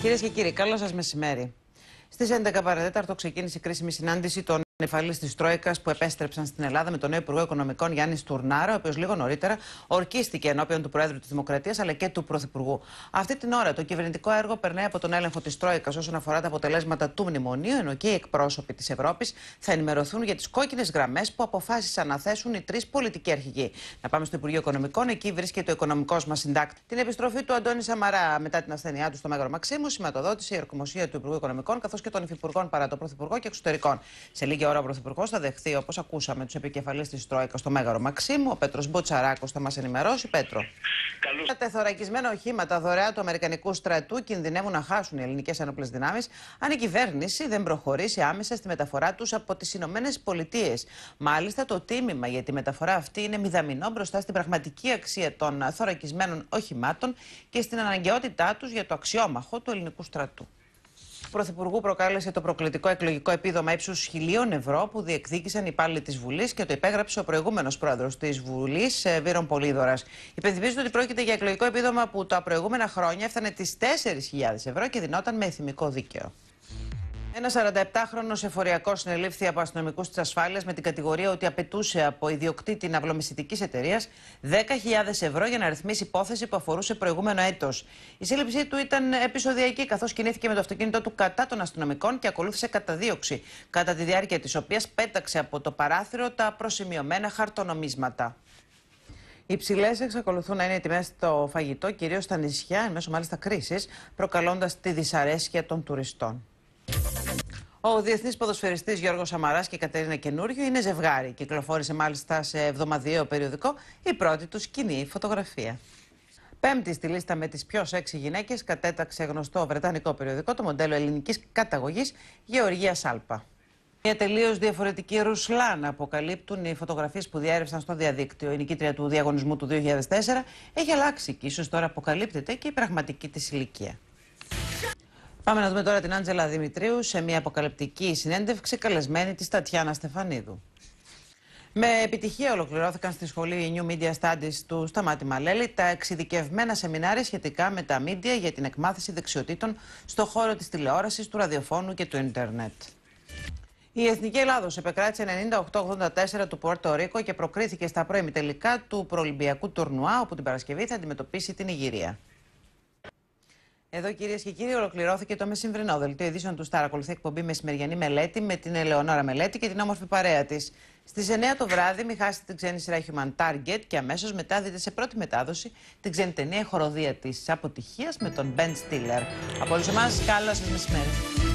Κυρίες και κύριοι, καλό σας μεσημέρι. Στις 11 παρατέταρτο ξεκίνησε η κρίσιμη συνάντηση των Νεφαλή τη Τρόικας που επέστρεψαν στην Ελλάδα με τον νέο Υπουργό Οικονομικών Γιάννη Τουρνάρα, ο οποίος λίγο νωρίτερα ορκίστηκε ενώπιον του Προέδρου της Δημοκρατίας αλλά και του Πρωθυπουργού. Αυτή την ώρα το κυβερνητικό έργο περνάει από τον έλεγχο της Τρόικας όσον αφορά τα αποτελέσματα του μνημονίου, ενώ και οι εκπρόσωποι της Ευρώπης θα ενημερωθούν για τις κόκκινες γραμμές που αποφάσισαν να θέσουν οι τρεις πολιτικοί αρχηγοί. Να πάμε στο Υπουργείο Οικονομικών, εκεί βρίσκεται ο οικονομικός μας συντάκτη. Την επιστροφή του Αντώνη Σαμαρά μετά την ασθενειά του στο Μέγρο Μαξίμου σηματοδότησε η ορκομοσία του Υπουργού Οικονομικών καθώς και των Υφυπουργών παρά το Πρωθυπουργό και Εξωτερικών. Σε ώρα ο Πρωθυπουργός θα δεχθεί, όπως ακούσαμε, τους επικεφαλεί της Τρόικα στο Μέγαρο Μαξίμου. Ο Πέτρος Μποτσαράκο θα μας ενημερώσει. Πέτρο. Καλώς... Τα τεθωρακισμένα οχήματα δωρεά του Αμερικανικού στρατού κινδυνεύουν να χάσουν οι ελληνικές ένοπλες δυνάμεις αν η κυβέρνηση δεν προχωρήσει άμεσα στη μεταφορά τους από τις Ηνωμένες Πολιτείες. Μάλιστα, το τίμημα για τη μεταφορά αυτή είναι μηδαμινό μπροστά στην πραγματική αξία των θωρακισμένων οχημάτων και στην αναγκαιότητά τους για το αξιόμαχο του ελληνικού στρατού. Πρωθυπουργού προκάλεσε το προκλητικό εκλογικό επίδομα ύψους χιλίων ευρώ που διεκδίκησαν οι υπάλληλοι της Βουλής και το υπέγραψε ο προηγούμενος πρόεδρος της Βουλής, ε, Βίρον Πολίδωρα. Υπενθυμίζονται ότι πρόκειται για εκλογικό επίδομα που τα προηγούμενα χρόνια έφτανε τις 4.000 ευρώ και δινόταν με εθνικό δίκαιο. Ένα 47χρονο εφοριακός συνελήφθη από αστυνομικούς της ασφάλειας με την κατηγορία ότι απαιτούσε από ιδιοκτήτη ναυλομισθητικής εταιρείας 10.000 ευρώ για να ρυθμίσει υπόθεση που αφορούσε προηγούμενο έτος. Η σύλληψή του ήταν επεισοδιακή, καθώς κινήθηκε με το αυτοκίνητό του κατά των αστυνομικών και ακολούθησε καταδίωξη, κατά τη διάρκεια της οποίας πέταξε από το παράθυρο τα προσημειωμένα χαρτονομίσματα. Οι ψηλές εξακολουθούν να είναι οι τιμές στο φαγητό, κυρίως στα νησιά, εν μέσω μάλιστα κρίσης, προκαλώντας τη δυσαρέσκεια των τουριστών. Ο διεθνής ποδοσφαιριστής Γιώργος Σαμαράς και η Κατερίνα Καινούριο είναι ζευγάρι. Κυκλοφόρησε μάλιστα σε εβδομαδιαίο περιοδικό η πρώτη τους κοινή φωτογραφία. Πέμπτη στη λίστα με τις πιο έξι γυναίκες κατέταξε γνωστό βρετανικό περιοδικό το μοντέλο ελληνικής καταγωγής Γεωργίας Σάλπα. Μια τελείως διαφορετική Ρουσλάν αποκαλύπτουν οι φωτογραφίες που διέρευσαν στο διαδίκτυο. Η νικήτρια του διαγωνισμού του 2004 έχει αλλάξει και ίσως τώρα αποκαλύπτεται και η πραγματική της ηλικία. Πάμε να δούμε τώρα την Άντζελα Δημητρίου σε μια αποκαλυπτική συνέντευξη καλεσμένη της Τατιάνα Στεφανίδου. Με επιτυχία ολοκληρώθηκαν στη σχολή New Media Studies του Σταμάτη Μαλέλη τα εξειδικευμένα σεμινάρια σχετικά με τα μίντια για την εκμάθηση δεξιοτήτων στο χώρο της τηλεόρασης, του ραδιοφώνου και του ίντερνετ. Η Εθνική Ελλάδος επεκράτησε 98-84 του Πόρτο Ρίκο και προκρίθηκε στα πρώιμη τελικά του προολυμπιακού τουρνουά όπου την Παρασκευή θα αντιμετωπίσει την Ιγυρία. Εδώ κυρίες και κύριοι, ολοκληρώθηκε το μεσημβρινό δελτίο ειδήσεων του Στάρα. Ακολουθεί εκπομπή μεσημεριανή μελέτη με την Ελεονόρα Μελέτη και την όμορφη παρέα της. Στις 9 το βράδυ, μην χάσετε την ξένη σειρά Human Target και αμέσως μετά δείτε σε πρώτη μετάδοση την ξένη ταινία Χοροδία της Αποτυχίας με τον Ben Stiller. Από όλους εμάς, καλό σα μεσημέρι.